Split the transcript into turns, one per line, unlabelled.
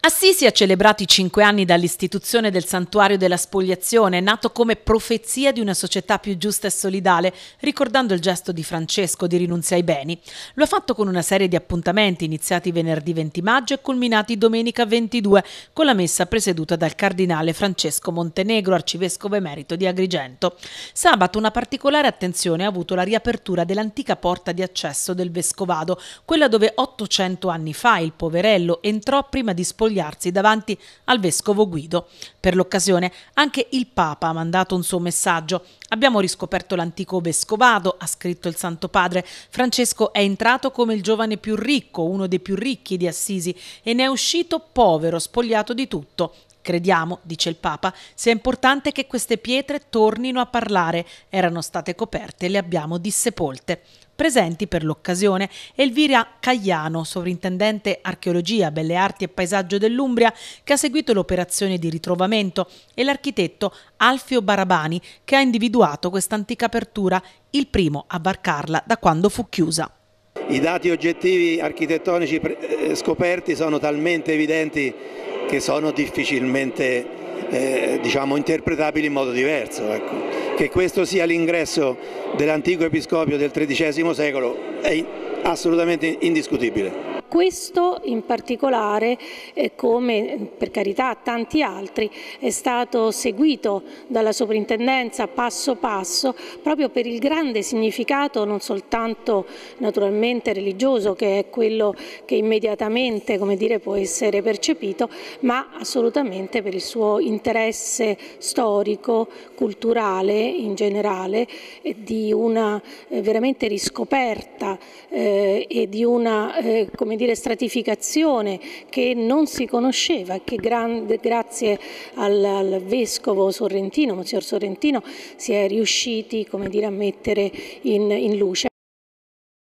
Assisi ha celebrato i cinque anni dall'istituzione del Santuario della Spogliazione, nato come profezia di una società più giusta e solidale, ricordando il gesto di Francesco di rinunzia ai beni. Lo ha fatto con una serie di appuntamenti iniziati venerdì 20 maggio e culminati domenica 22 con la messa presieduta dal cardinale Francesco Montenegro, arcivescovo emerito di Agrigento. Sabato una particolare attenzione ha avuto la riapertura dell'antica porta di accesso del Vescovado, quella dove 800 anni fa il poverello entrò prima di spogliare spogliarsi davanti al vescovo Guido. Per l'occasione anche il Papa ha mandato un suo messaggio. Abbiamo riscoperto l'antico vescovado, ha scritto il Santo Padre. Francesco è entrato come il giovane più ricco, uno dei più ricchi di Assisi, e ne è uscito povero, spogliato di tutto. Crediamo, dice il Papa, sia importante che queste pietre tornino a parlare. Erano state coperte e le abbiamo dissepolte. Presenti per l'occasione Elvira Cagliano, sovrintendente archeologia, belle arti e paesaggio dell'Umbria, che ha seguito l'operazione di ritrovamento, e l'architetto Alfio Barabani, che ha individuato questa antica apertura, il primo a varcarla da quando fu
chiusa. I dati oggettivi architettonici eh, scoperti sono talmente evidenti che sono difficilmente eh, diciamo, interpretabili in modo diverso. Ecco. Che questo sia l'ingresso dell'antico episcopio del XIII secolo è assolutamente indiscutibile
questo in particolare, eh, come per carità tanti altri, è stato seguito dalla soprintendenza passo passo proprio per il grande significato non soltanto naturalmente religioso che è quello che immediatamente come dire, può essere percepito, ma assolutamente per il suo interesse storico, culturale in generale, di una eh, veramente riscoperta eh, e di una eh, come dire, stratificazione che non si conosceva, che grande, grazie al, al, Vescovo Sorrentino, Monsignor
Sorrentino, si è riusciti dire, a mettere in, in luce.